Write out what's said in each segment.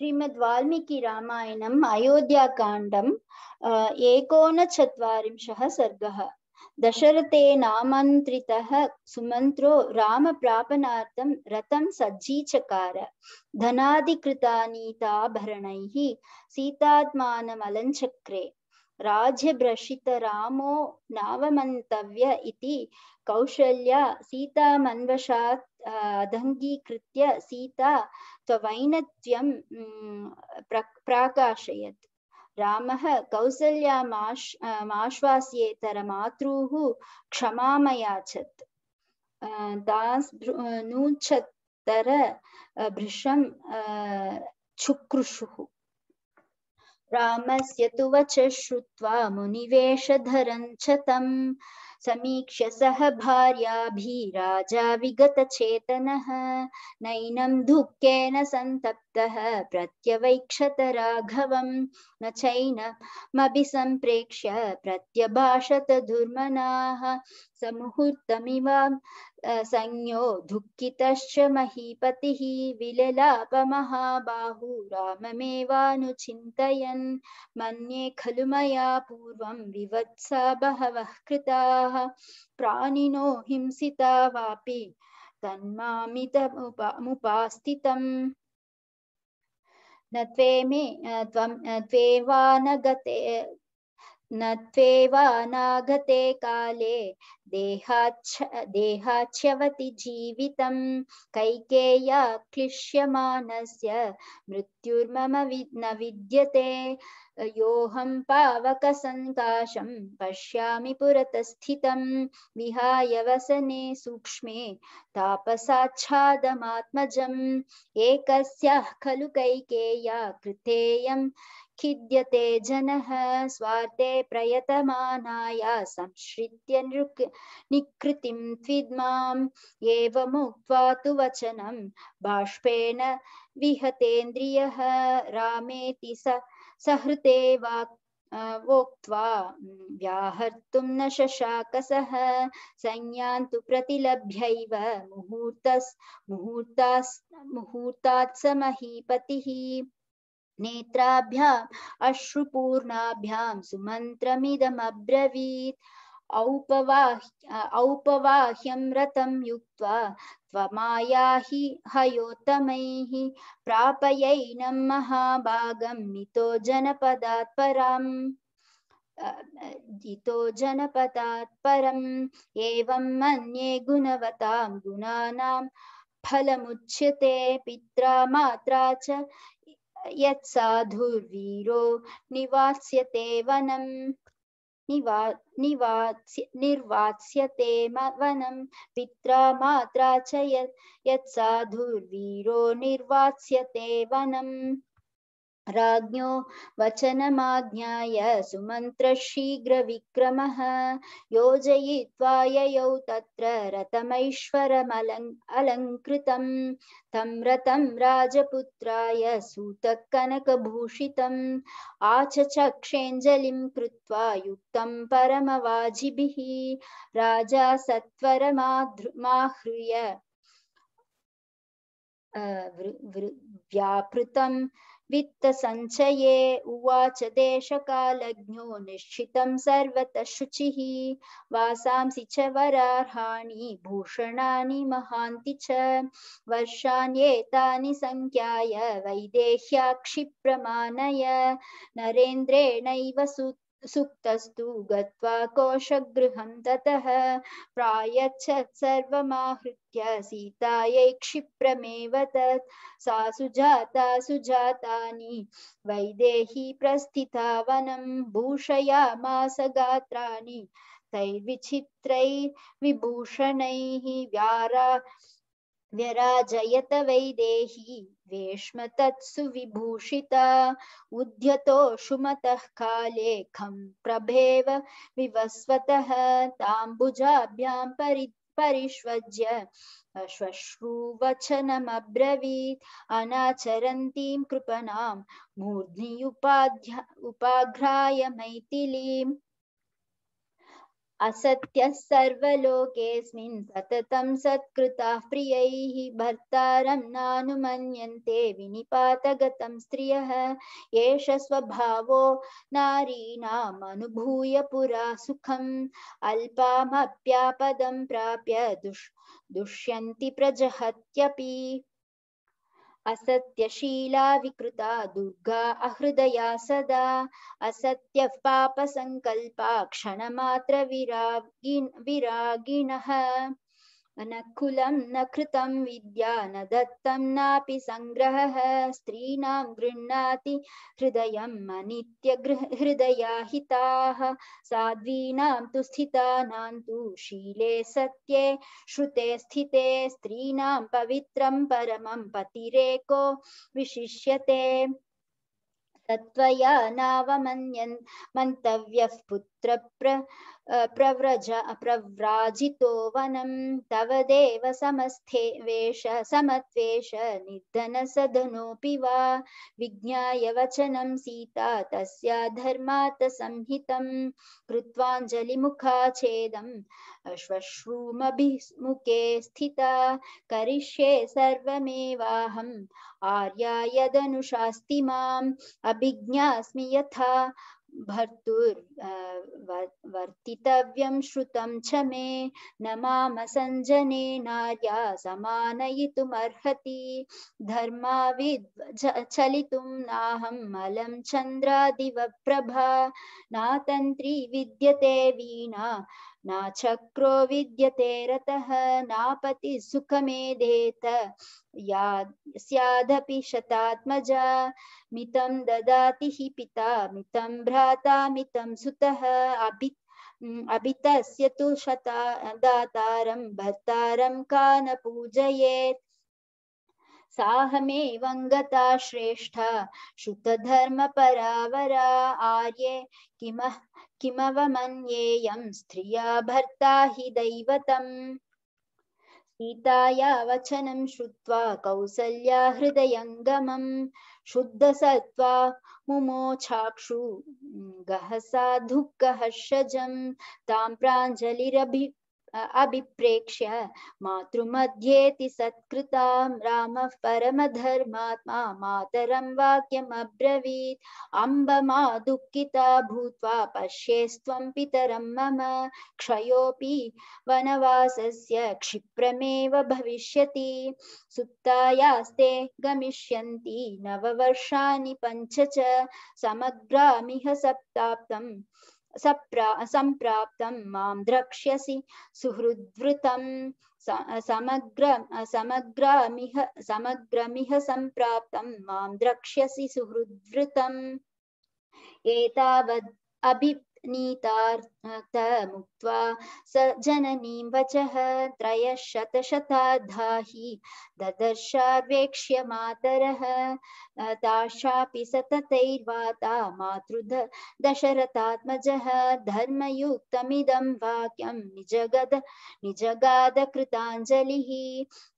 श्रीमद् वाल्मीकि रामायणम् अयोध्याकाण्डम् एकोनचत्वारिंशः सर्गः दशरथे नामन्त्रितः सुमन्त्रो रामप्रापणार्थं रथं सज्जीचकार धनादिकृतानीताभरणैः सीतात्मानमलञ्चक्रे राज्यभ्रषित रामो नावमन्तव्य इति कौशल्या सीतामन्वशात् अदङ्गीकृत्य सीता स्वैनत्यं प्राकाशयत् रामः कौसल्यामाश् माश्वास्येतरमातुः क्षमामयाचत् भृशं क्षुक्रुषुः रामस्य तु वच श्रुत्वा मुनिवेशधरं च तम् समीक्ष्य सह भार्या भी राजा विगत चेतन नैनम दुःखेन संतप्त भक्तः प्रत्यवैक्षत राघवं न चैनमपि सम्प्रेक्ष्य प्रत्यभाषत दुर्मनाः समुहूर्तमिवां संज्ञो दुःखितश्च महीपतिः विललापमहाबाहु राममेवानुचिन्तयन् मन्ये खलु मया पूर्वं विवत्सा बहवः कृताः प्राणिनो हिंसिता वापि तन्मामितमुपास्थितम् न त्वेमि त्वं त्वेवानगते न त्वेवानागते काले देहाच्छ देहाच्यवति जीवितं कैकेय क्लिश्यमानस्य मृत्युर्मम वि न विद्यते योऽहं पावकसङ्काशं पश्यामि पुरतस्थितं विहाय वसने सूक्ष्मे तापसाच्छादमात्मजम् एकस्याः खलु कैकेय कृतेयं खिद्यते जन स्वार्थे प्रयतमानाय संश्रित्य त्विद्माम् एवमुक्त्वा तु विहतेन्द्रियः रामेति स सहृते वाक् वोक्त्वा व्याहर्तुं न शशाकसः संज्ञान् तु प्रतिलभ्यैव मुहूर्तस् मुहूर्तास् मुहूर्ता स नेत्राभ्याम् अश्रुपूर्णाभ्यां सुमन्त्रमिदमब्रवीत् औपवाह्य औपवाह्यं रतं युक्त्वा त्वमायाहि हयोत्तमैः प्रापयैनं महाभागं मितो जनपदात् पराम् जितो जनपदात् परम् एवं मन्ये गुणवतां गुणानां फलमुच्यते पित्रा मात्रा च यत्साधुर्वीरो निवास्यते वनं निवा निवात्स्य निर्वात्स्यते वनं पित्रा मात्रा च यत् यत्साधुर्वीरो निर्वात्स्यते वनम् राज्ञो वचनमाज्ञाय सुमन्त्रशीघ्रविक्रमः योजयित्वा ययौ तत्र रथमैश्वरमलङ् अलङ्कृतं तं रथं राजपुत्राय सूतकनकभूषितम् आचचक्षेञ्जलिं कृत्वा युक्तं परमवाजिभिः राजा सत्वरमाहृय व्यापृतं संचये उवाच देश देशकालज्ञो निश्चित सर्वतः शुचि वासांसी च वरार्हाणि भूषणा महांति च संख्याय वैदेह्या क्षिप्रमाणय नरेन्द्रेण सूत्र सुक्तस्तु गत्वा कोशगृहं ततः प्रायच्छत् सर्वमाहृत्य सीतायै क्षिप्रमेव तत् सा सुजाता सुजातानि वैदेही प्रस्थिता वनं भूषयामास गात्राणि तैर्विचित्रैर्विभूषणैः व्यारा व्यराजयत वैदेही श्लेष्म तत्सुविभूषिता उद्यतोषु मतः कालेखं प्रभेव विवस्वत ताम्बुजाभ्यां परि परिष्वज्य अश्वश्रूवचनमब्रवीत् अनाचरन्तीं कृपणां मूर्ध्नि उपाध्या उपाघ्राय मैथिलीम् असत्यः सर्वलोकेऽस्मिन् सततं सत्कृताः प्रियैः भर्तारं नानुमन्यन्ते विनिपातगतं स्त्रियः एष स्वभावो नारीणामनुभूय पुरा सुखम् अल्पामप्यापदं प्राप्य दुष् दुष्यन्ति प्रजहत्यपि असत्यशीला विकृता दुर्गा अहृदया सदा असत्य असत्यः पापसङ्कल्पा विरागिण अनकुलं न कृतं विद्या न दत्तम नापि सङ्ग्रहः स्त्रीणां गृह्णाति हृदय अनित्य हृदया हिताः साध्वीनां तु स्थितानां तु शीले सत्ये श्रुते स्थिते स्त्रीणां पवित्रं परमं पतिरेको विशिष्यते तत्वया नावमन्यन् मन्तव्यः पुत्र यत्र प्र प्रव्रज प्रव्राजितो वनम तव देव समस्थे वेश समत्वेश निधन निधनसदनोऽपि वा विज्ञाय वचनम सीता तस्या कृत्वांजलि मुखा छेदम छेदम् अश्वश्रूमभिमुखे स्थिता करिष्ये सर्वमेवाहम आर्या यदनुशास्ति माम अभिज्ञास्मि यथा भर्तुर्वर्तितव्यं श्रुतं च मे न माम सञ्जने नार्या समानयितुमर्हति धर्माविद् चलितुं नाहं मलं चन्द्रादिवप्रभा नातन्त्री विद्यते वीणा ना चक्रो विद्यते रतः नापति सुखमेधेत या स्यादपि शतात्मजा मितं ददाति हि पिता मितं भ्राता मितं सुतः अपि अभितस्य तु शता दातारं भर्तारं का न पूजयेत् साहमेवङ्गता श्रेष्ठा श्रुतधर्मपरावरा आर्ये आर्य किमवमन्येयं स्त्रिया भर्ता हि दैवतम् सीताया वचनं श्रुत्वा कौसल्या हृदयङ्गमं शुद्धसत्त्वा मुमोक्षाक्षु गहसा दुःखहर्षजं अभिप्रेक्ष्य मातृमध्येति सत्कृतां रामः परमधर्मात्मा मातरं वाक्यमब्रवीत् अम्ब मा दुःखिता भूत्वा पश्येस्त्वं पितरं मम क्षयोऽपि वनवासस्य क्षिप्रमेव भविष्यति सुप्तायास्ते गमिष्यन्ति नववर्षाणि पञ्च च समग्रामिह सप्ताप्तम् संप्राप्त मां द्रक्ष्यसि सुहृद्वृतं समग्र समग्रमिह समग्रमिह सम्प्राप्तं द्रक्ष्यसि एतावद् अभिनीतार्थ मुक्त्वा स जननीं वचः त्रयशतशताधाहि ददर्शाद्वेक्ष्य मातरः ताशापि सततैर्वाता मातृध दशरथात्मजः धर्मयुक्तमिदं वाक्यं निजगद निजगादकृताञ्जलिः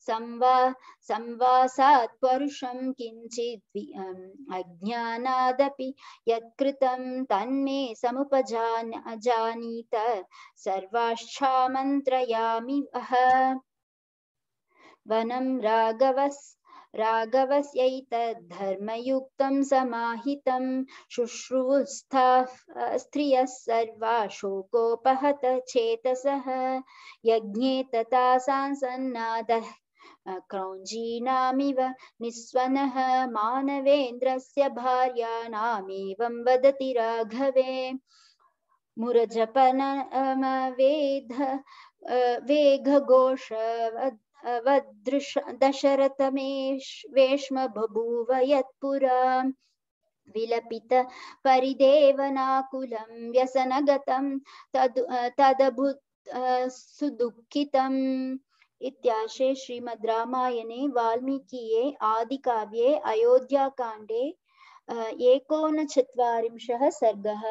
संवा संवासात् परुषं अं अज्ञानादपि यत्कृतं तन्मे समुपजान सर्वानीत सर्वाश्चामन्त्रयामि अह वनं राघवस् राघवस्यैतद्धर्मयुक्तं समाहितं शुश्रूस्था स्त्रियः सर्वा शोकोपहत चेतसः यज्ञे तथा सान्सन्नादः क्रौञ्जीनामिव निःस्वनः मानवेन्द्रस्य भार्याणामेवं वदति राघवे मुरजपन वेध वेघ वेघघोष वदृश दशरथमेष वेश्म बभूव यत्पुरा विलपित परिदेवनाकुलं व्यसनगतं तद् तदभु सुदुःखितम् इत्याशे श्रीमद् रामायणे वाल्मीकीये आदिकाव्ये अयोध्याकाण्डे एकोनचत्वारिंशः सर्गः